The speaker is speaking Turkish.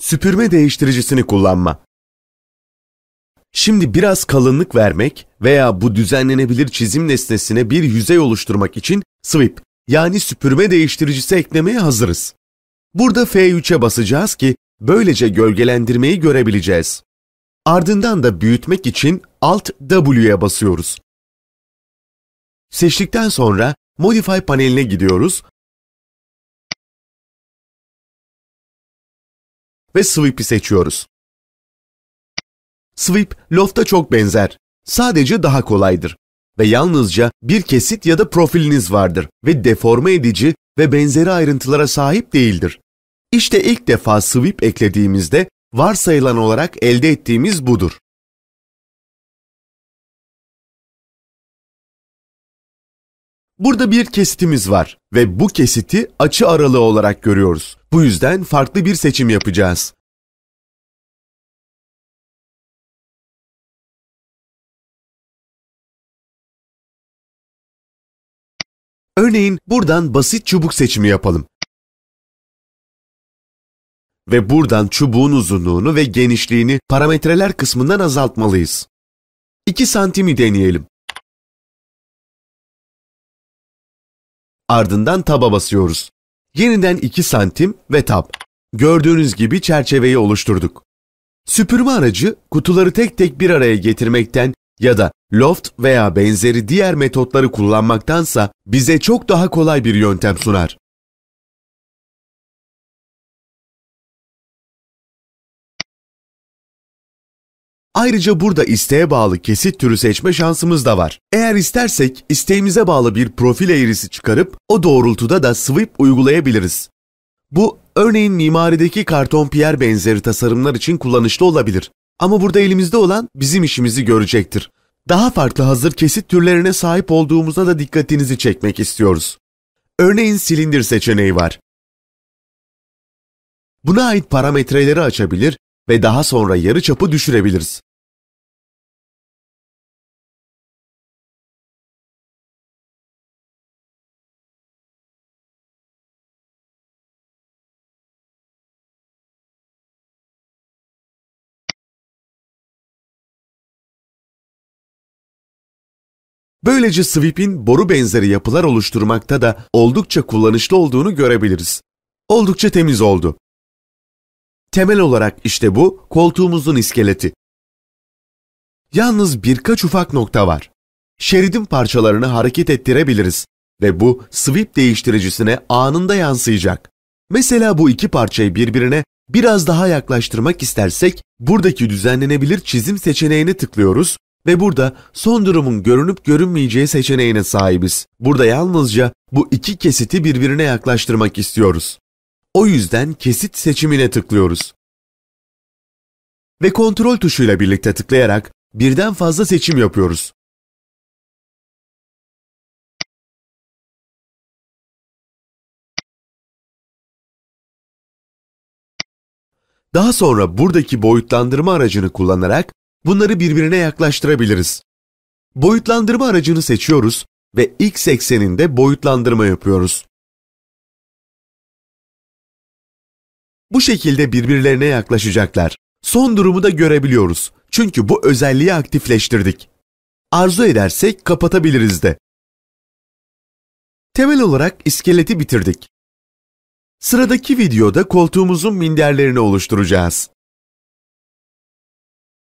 Süpürme değiştiricisini kullanma. Şimdi biraz kalınlık vermek veya bu düzenlenebilir çizim nesnesine bir yüzey oluşturmak için sweep yani süpürme değiştiricisi eklemeye hazırız. Burada F3'e basacağız ki böylece gölgelendirmeyi görebileceğiz. Ardından da büyütmek için Alt W'ye basıyoruz. Seçtikten sonra Modify paneline gidiyoruz ve sweep'i seçiyoruz. Sweep, loft'a çok benzer. Sadece daha kolaydır ve yalnızca bir kesit ya da profiliniz vardır ve deforme edici ve benzeri ayrıntılara sahip değildir. İşte ilk defa sweep eklediğimizde varsayılan olarak elde ettiğimiz budur. Burada bir kesitimiz var ve bu kesiti açı aralığı olarak görüyoruz. Bu yüzden farklı bir seçim yapacağız. Örneğin buradan basit çubuk seçimi yapalım. Ve buradan çubuğun uzunluğunu ve genişliğini parametreler kısmından azaltmalıyız. 2 santimi deneyelim. Ardından taba basıyoruz. Yeniden 2 santim ve tab. Gördüğünüz gibi çerçeveyi oluşturduk. Süpürme aracı kutuları tek tek bir araya getirmekten ya da loft veya benzeri diğer metotları kullanmaktansa bize çok daha kolay bir yöntem sunar. Ayrıca burada isteğe bağlı kesit türü seçme şansımız da var. Eğer istersek isteğimize bağlı bir profil eğrisi çıkarıp o doğrultuda da sweep uygulayabiliriz. Bu örneğin mimarideki karton piyer benzeri tasarımlar için kullanışlı olabilir. Ama burada elimizde olan bizim işimizi görecektir. Daha farklı hazır kesit türlerine sahip olduğumuza da dikkatinizi çekmek istiyoruz. Örneğin silindir seçeneği var. Buna ait parametreleri açabilir ve daha sonra yarı çapı düşürebiliriz. Böylece sweep'in boru benzeri yapılar oluşturmakta da oldukça kullanışlı olduğunu görebiliriz. Oldukça temiz oldu. Temel olarak işte bu koltuğumuzun iskeleti. Yalnız birkaç ufak nokta var. Şeridin parçalarını hareket ettirebiliriz ve bu sweep değiştiricisine anında yansıyacak. Mesela bu iki parçayı birbirine biraz daha yaklaştırmak istersek buradaki düzenlenebilir çizim seçeneğine tıklıyoruz ve burada son durumun görünüp görünmeyeceği seçeneğine sahibiz. Burada yalnızca bu iki kesiti birbirine yaklaştırmak istiyoruz. O yüzden kesit seçimine tıklıyoruz. Ve kontrol tuşuyla birlikte tıklayarak birden fazla seçim yapıyoruz. Daha sonra buradaki boyutlandırma aracını kullanarak bunları birbirine yaklaştırabiliriz. Boyutlandırma aracını seçiyoruz ve x ekseninde boyutlandırma yapıyoruz. Bu şekilde birbirlerine yaklaşacaklar. Son durumu da görebiliyoruz. Çünkü bu özelliği aktifleştirdik. Arzu edersek kapatabiliriz de. Temel olarak iskeleti bitirdik. Sıradaki videoda koltuğumuzun minderlerini oluşturacağız.